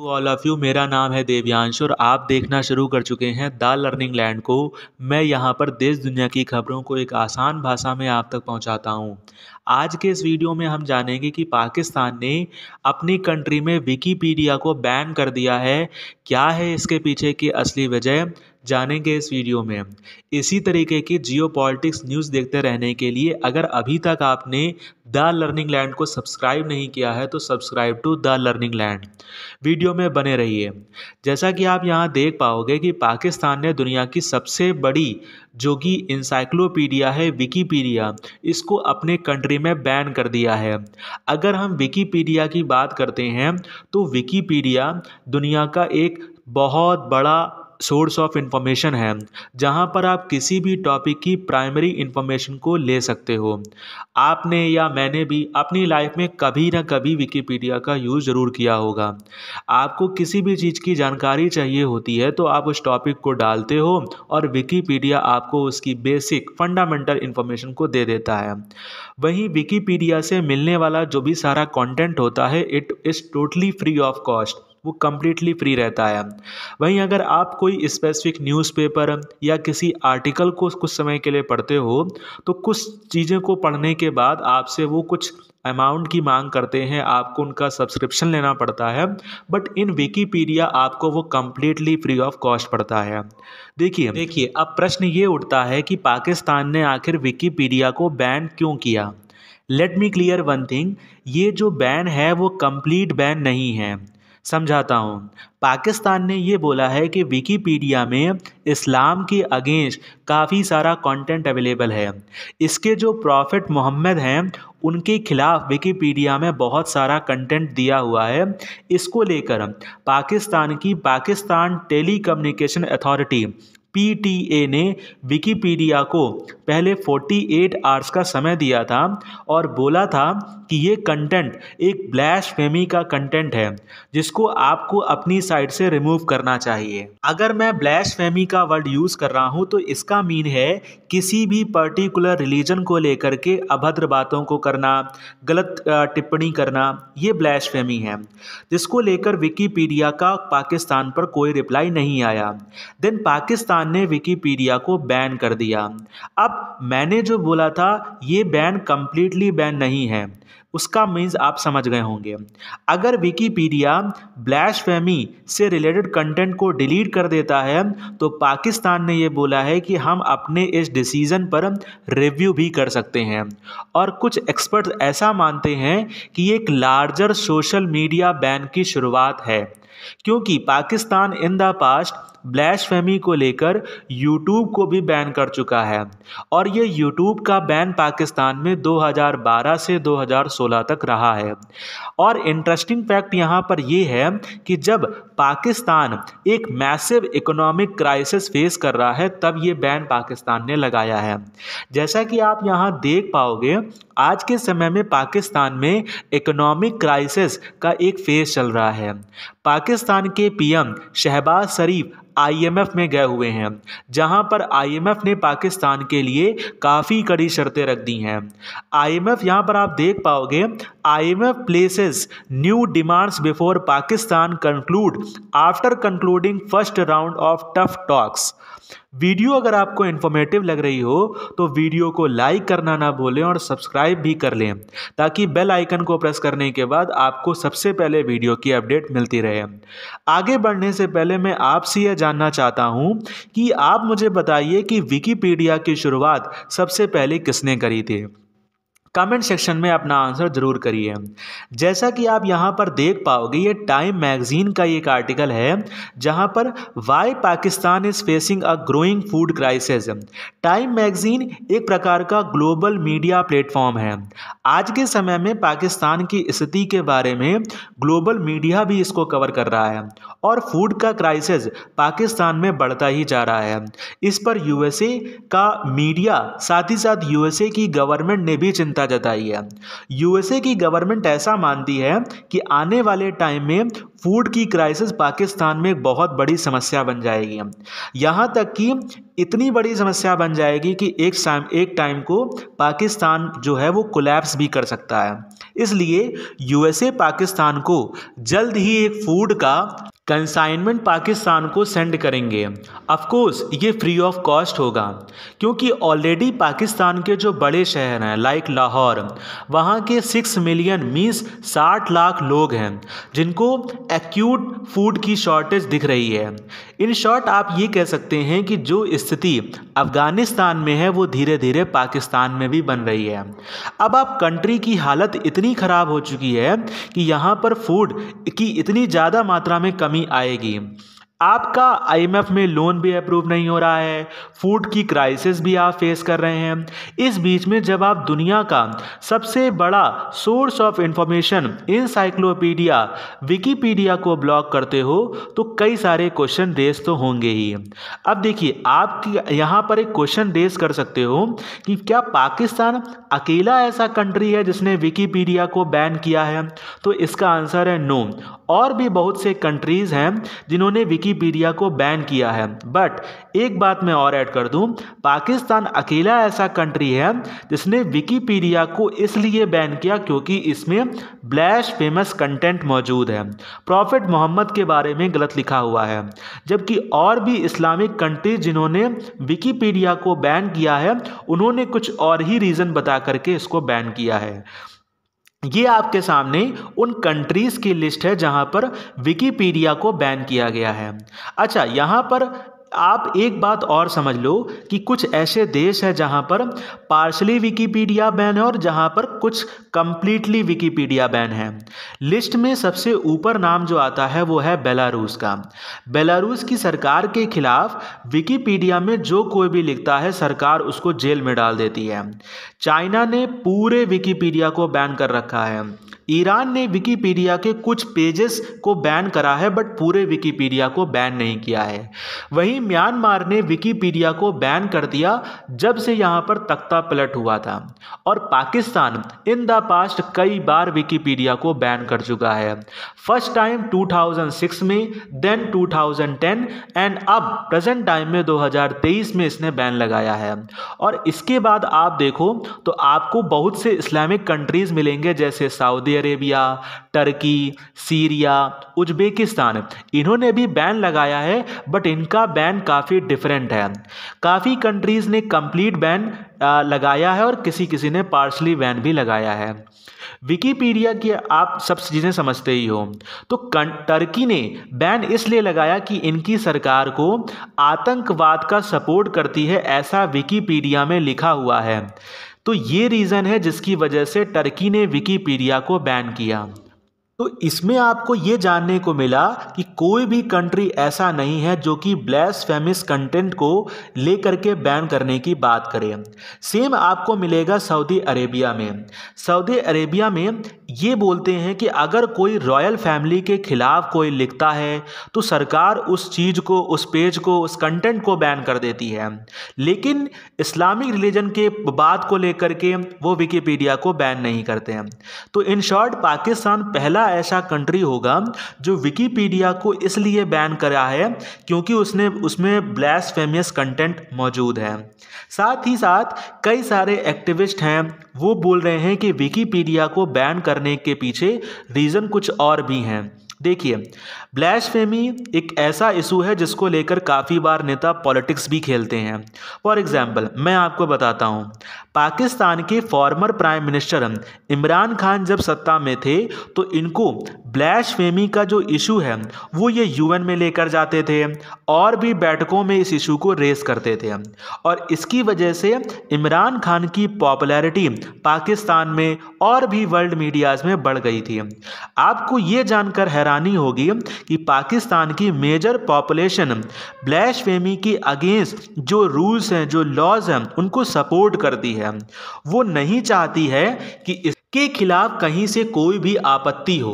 all of you मेरा नाम है देवयांश और आप देखना शुरू कर चुके हैं द लर्निंग लैंड को मैं यहाँ पर देश दुनिया की खबरों को एक आसान भाषा में आप तक पहुँचाता हूँ आज के इस वीडियो में हम जानेंगे कि पाकिस्तान ने अपनी कंट्री में विकीपीडिया को बैन कर दिया है क्या है इसके पीछे की असली वजह जानेंगे इस वीडियो में इसी तरीके की जियो पॉलिटिक्स न्यूज़ देखते रहने के लिए अगर अभी तक आपने द लर्निंग लैंड को सब्सक्राइब नहीं किया है तो subscribe to the Learning Land video में बने रहिए जैसा कि आप यहाँ देख पाओगे कि पाकिस्तान ने दुनिया की सबसे बड़ी जो कि इंसाइक्लोपीडिया है विकीपीडिया इसको अपने कंट्री में बैन कर दिया है अगर हम विकीपीडिया की बात करते हैं तो विकीपीडिया दुनिया का एक बहुत बड़ा सोर्स ऑफ इंफॉर्मेशन है जहां पर आप किसी भी टॉपिक की प्राइमरी इंफॉर्मेशन को ले सकते हो आपने या मैंने भी अपनी लाइफ में कभी ना कभी विकीपीडिया का यूज़ ज़रूर किया होगा आपको किसी भी चीज़ की जानकारी चाहिए होती है तो आप उस टॉपिक को डालते हो और विकीपीडिया आपको उसकी बेसिक फंडामेंटल इन्फॉर्मेशन को दे देता है वहीं विकीपीडिया से मिलने वाला जो भी सारा कॉन्टेंट होता है it is totally free of cost वो कम्प्लीटली फ्री रहता है वहीं अगर आप कोई स्पेसिफिक न्यूज़पेपर या किसी आर्टिकल को कुछ समय के लिए पढ़ते हो तो कुछ चीज़ों को पढ़ने के बाद आपसे वो कुछ अमाउंट की मांग करते हैं आपको उनका सब्सक्रिप्शन लेना पड़ता है बट इन विकीपीडिया आपको वो कम्प्लीटली फ्री ऑफ कॉस्ट पड़ता है देखिए देखिए अब प्रश्न ये उठता है कि पाकिस्तान ने आखिर विकीपीडिया को बैन क्यों किया let me clear one thing ये जो बैन है वो कम्प्लीट बैन नहीं है समझाता हूँ पाकिस्तान ने ये बोला है कि विकीपीडिया में इस्लाम के अगेंस्ट काफ़ी सारा कंटेंट अवेलेबल है इसके जो प्रॉफिट मोहम्मद हैं उनके खिलाफ विकीपीडिया में बहुत सारा कंटेंट दिया हुआ है इसको लेकर पाकिस्तान की Pakistan telecommunication authority PTA ने विकिपीडिया को पहले 48 आवर्स का समय दिया था और बोला था कि ये कंटेंट एक ब्लैश फेमी का कंटेंट है जिसको आपको अपनी साइट से रिमूव करना चाहिए अगर मैं ब्लैश फेमी का वर्ड यूज़ कर रहा हूँ तो इसका मीन है किसी भी पर्टिकुलर रिलीजन को लेकर के अभद्र बातों को करना गलत टिप्पणी करना ये ब्लैश फेमी है जिसको लेकर विकीपीडिया का पाकिस्तान पर कोई रिप्लाई नहीं आया देन पाकिस्तान पाकिस्तान ने विकीपीडिया को बैन कर दिया अब मैंने जो बोला था ये बैन कम्प्लीटली बैन नहीं है उसका मीन्स आप समझ गए होंगे अगर विकीपीडिया ब्लैश फैमी से रिलेटेड कंटेंट को डिलीट कर देता है तो पाकिस्तान ने ये बोला है कि हम अपने इस डिसीज़न पर रिव्यू भी कर सकते हैं और कुछ एक्सपर्ट ऐसा मानते हैं कि एक लार्जर सोशल मीडिया बैन की शुरुआत है क्योंकि Pakistan in the past blasphemy को लेकर यूट्यूब को भी बैन कर चुका है और ये यूट्यूब का बैन पाकिस्तान में 2012 से 2016 तक रहा है और इंटरेस्टिंग फैक्ट यहाँ पर ये है कि जब पाकिस्तान एक मैसिव इकोनॉमिक क्राइसिस फेस कर रहा है तब ये बैन पाकिस्तान ने लगाया है जैसा कि आप यहाँ देख पाओगे आज के समय में पाकिस्तान में इकोनॉमिक क्राइसिस का एक फेज चल रहा है पाकिस्तान पाकिस्तान के पीएम शहबाज शरीफ आईएमएफ में गए हुए हैं जहां पर आईएमएफ ने पाकिस्तान के लिए काफ़ी कड़ी शर्तें रख दी हैं आईएमएफ यहाँ पर आप देख पाओगे IMF places new demands before Pakistan conclude after concluding first round of tough talks video अगर आपको इन्फॉर्मेटिव लग रही हो तो वीडियो को लाइक करना ना भूलें और सब्सक्राइब भी कर लें ताकि बेल आइकन को प्रेस करने के बाद आपको सबसे पहले वीडियो की अपडेट मिलती रहे आगे बढ़ने से पहले मैं आपसे यह जानना चाहता हूँ कि आप मुझे बताइए कि विकिपीडिया की शुरुआत सबसे पहले किसने करी थी कमेंट सेक्शन में अपना आंसर ज़रूर करिए जैसा कि आप यहाँ पर देख पाओगे ये टाइम मैगज़ीन का एक आर्टिकल है जहाँ पर why Pakistan is facing a growing food crisis Time magazine एक प्रकार का ग्लोबल मीडिया प्लेटफॉर्म है आज के समय में पाकिस्तान की स्थिति के बारे में ग्लोबल मीडिया भी इसको कवर कर रहा है और फूड का क्राइसिस पाकिस्तान में बढ़ता ही जा रहा है इस पर यूएसए का मीडिया साथ ही साथ यूएसए की गवर्नमेंट ने भी चिंता चिंता जताई है यूएसए की गवर्नमेंट ऐसा मानती है कि आने वाले टाइम में फूड की क्राइसिस पाकिस्तान में बहुत बड़ी समस्या बन जाएगी यहाँ तक कि इतनी बड़ी समस्या बन जाएगी कि एक टाइम एक टाइम को पाकिस्तान जो है वो कोलैप्स भी कर सकता है इसलिए यूएसए पाकिस्तान को जल्द ही एक फूड का कंसाइनमेंट पाकिस्तान को सेंड करेंगे अफकोर्स ये फ्री ऑफ कॉस्ट होगा क्योंकि ऑलरेडी पाकिस्तान के जो बड़े शहर हैं लाइक लाहौर वहाँ के सिक्स मिलियन मीन्स साठ लाख लोग हैं जिनको एक्यूट फूड की शॉर्टेज दिख रही है इन शॉर्ट आप ये कह सकते हैं कि जो स्थिति अफगानिस्तान में है वो धीरे धीरे पाकिस्तान में भी बन रही है अब आप कंट्री की हालत इतनी ख़राब हो चुकी है कि यहाँ पर फूड की इतनी ज़्यादा मात्रा में कमी आएगी आपका आईएमएफ में लोन भी अप्रूव नहीं हो रहा है फूड की क्राइसिस भी आप फेस कर रहे हैं इस बीच में जब आप दुनिया का सबसे बड़ा source of information encyclopedia Wikipedia को ब्लॉक करते हो तो कई सारे क्वेश्चन रेस तो होंगे ही अब देखिए आप यहाँ पर एक क्वेश्चन रेस कर सकते हो कि क्या पाकिस्तान अकेला ऐसा कंट्री है जिसने विकीपीडिया को बैन किया है तो इसका आंसर है नो और भी बहुत से कंट्रीज़ हैं जिन्होंने विकी विकीपीडिया को बैन किया है बट एक बात मैं और ऐड कर दूं पाकिस्तान अकेला ऐसा कंट्री है जिसने विकीपीडिया को इसलिए बैन किया क्योंकि इसमें ब्लैश फेमस कंटेंट मौजूद है प्रॉफिट मोहम्मद के बारे में गलत लिखा हुआ है जबकि और भी इस्लामिक कंट्री जिन्होंने विकीपीडिया को बैन किया है उन्होंने कुछ और ही रीज़न बता करके इसको बैन किया है ये आपके सामने उन कंट्रीज़ की लिस्ट है जहाँ पर विकीपीडिया को बैन किया गया है अच्छा यहाँ पर आप एक बात और समझ लो कि कुछ ऐसे देश हैं जहाँ पर पार्शली विकीपीडिया बैन है और जहाँ पर कुछ कम्प्लीटली विकीपीडिया बैन है लिस्ट में सबसे ऊपर नाम जो आता है वो है बेलारूस का बेलारूस की सरकार के खिलाफ विकीपीडिया में जो कोई भी लिखता है सरकार उसको जेल में डाल देती है चाइना ने पूरे विकीपीडिया को बैन कर रखा है ईरान ने विकीपीडिया के कुछ पेजेस को बैन करा है बट पूरे विकीपीडिया को बैन नहीं किया है वहीं म्यांमार ने विकीपीडिया को बैन कर दिया जब से यहाँ पर तख्ता पलट हुआ था और पाकिस्तान इन द पास्ट कई बार विकीपीडिया को बैन कर चुका है फर्स्ट टाइम 2006 में देन 2010 एंड अब प्रेजेंट टाइम में 2023 में इसने बैन लगाया है और इसके बाद आप देखो तो आपको बहुत से इस्लामिक कंट्रीज़ मिलेंगे जैसे Saudi Arabia Turkey Syria Uzbekistan इन्होंने भी बैन लगाया है बट इनका बैन काफ़ी डिफरेंट है काफ़ी कंट्रीज़ ने कंप्लीट बैन लगाया है और किसी किसी ने पार्सली बैन भी लगाया है विकीपीडिया की आप सब चीज़ें समझते ही हो तो टर्की ने बैन इसलिए लगाया कि इनकी सरकार को आतंकवाद का सपोर्ट करती है ऐसा विकीपीडिया में लिखा हुआ है तो ये रीज़न है जिसकी वजह से टर्की ने विकीपीडिया को बैन किया तो इसमें आपको ये जानने को मिला कि कोई भी कंट्री ऐसा नहीं है जो कि ब्लैस फेमिस कंटेंट को लेकर के बैन करने की बात करे सेम आपको मिलेगा सऊदी अरेबिया में सऊदी अरेबिया में ये बोलते हैं कि अगर कोई रॉयल फैमिली के खिलाफ कोई लिखता है तो सरकार उस चीज़ को उस पेज को उस कंटेंट को बैन कर देती है लेकिन इस्लामिक रिलीजन के बात को लेकर के वो विकीपीडिया को बैन नहीं करते हैं तो इन शॉर्ट पाकिस्तान पहला पहला ऐसा कंट्री होगा जो विकीपीडिया को इसलिए बैन करा है क्योंकि उसने उसमें फेमियस कंटेंट मौजूद है साथ ही साथ कई सारे एक्टिविस्ट हैं वो बोल रहे हैं कि विकीपीडिया को बैन करने के पीछे रीज़न कुछ और भी हैं देखिए ब्लैश फेमी एक ऐसा इशू है जिसको लेकर काफ़ी बार नेता पॉलिटिक्स भी खेलते हैं फॉर एग्जाम्पल मैं आपको बताता हूँ पाकिस्तान के former prime minister Imran Khan जब सत्ता में थे तो इनको ब्लैश फेमी का जो इशू है वो ये यूएन में लेकर जाते थे और भी बैठकों में इस इशू को रेस करते थे और इसकी वजह से इमरान खान की पॉपुलैरिटी पाकिस्तान में और भी वर्ल्ड मीडियाज़ में बढ़ गई थी आपको ये जानकर हैरानी होगी कि पाकिस्तान की मेजर पॉपुलेशन ब्लैश फेमी की अगेंस्ट जो रूल्स हैं जो लॉज हैं उनको सपोर्ट करती है है वो नहीं चाहती है कि इस के खिलाफ कहीं से कोई भी आपत्ति हो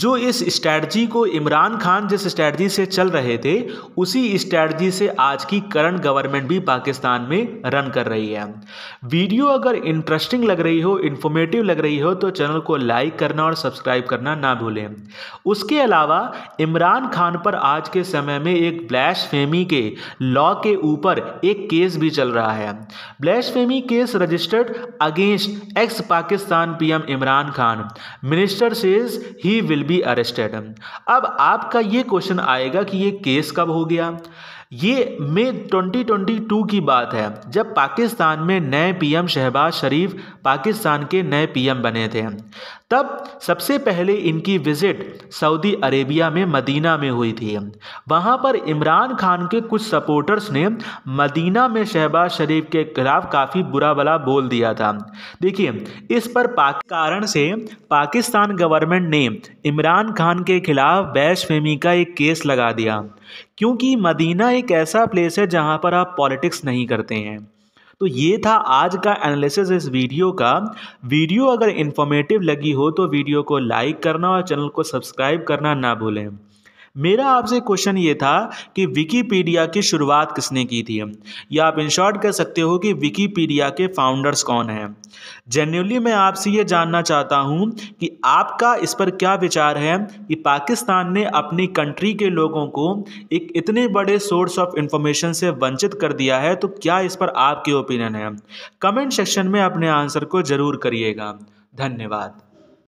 जो इस स्ट्रैटी को इमरान खान जिस स्ट्रैटजी से चल रहे थे उसी स्ट्रैटी से आज की करंट गवर्नमेंट भी पाकिस्तान में रन कर रही है वीडियो अगर इंटरेस्टिंग लग रही हो इन्फॉर्मेटिव लग रही हो तो चैनल को लाइक करना और सब्सक्राइब करना ना भूलें उसके अलावा इमरान खान पर आज के समय में एक ब्लैश फेमी के लॉ के ऊपर एक केस भी चल रहा है blasphemy case registered against ex Pakistan P PM Imran Khan minister says he will be arrested अब आपका ये क्वेश्चन आएगा कि ये केस कब हो गया ये मई 2022 की बात है जब पाकिस्तान में नए पीएम शहबाज शरीफ पाकिस्तान के नए पीएम बने थे तब सबसे पहले इनकी विज़िट सऊदी अरेबिया में मदीना में हुई थी वहाँ पर इमरान खान के कुछ सपोर्टर्स ने मदीना में शहबाज शरीफ के खिलाफ काफ़ी बुरा भला बोल दिया था देखिए इस पर कारण से पाकिस्तान गवर्नमेंट ने इमरान खान के खिलाफ बैश फेमी का एक केस लगा दिया क्योंकि मदीना एक ऐसा प्लेस है जहाँ पर आप पॉलिटिक्स नहीं करते हैं तो ये था आज का एनालिसिस इस वीडियो का वीडियो अगर इन्फॉर्मेटिव लगी हो तो वीडियो को लाइक करना और चैनल को सब्सक्राइब करना ना भूलें मेरा आपसे क्वेश्चन ये था कि विकीपीडिया की शुरुआत किसने की थी या आप इन शॉर्ट कह सकते हो कि विकीपीडिया के फाउंडर्स कौन हैं जेन्यूनली मैं आपसे ये जानना चाहता हूँ कि आपका इस पर क्या विचार है कि पाकिस्तान ने अपनी कंट्री के लोगों को एक इतने बड़े सोर्स ऑफ इंफॉर्मेशन से वंचित कर दिया है तो क्या इस पर आपकी ओपिनियन है कमेंट सेक्शन में अपने आंसर को ज़रूर करिएगा धन्यवाद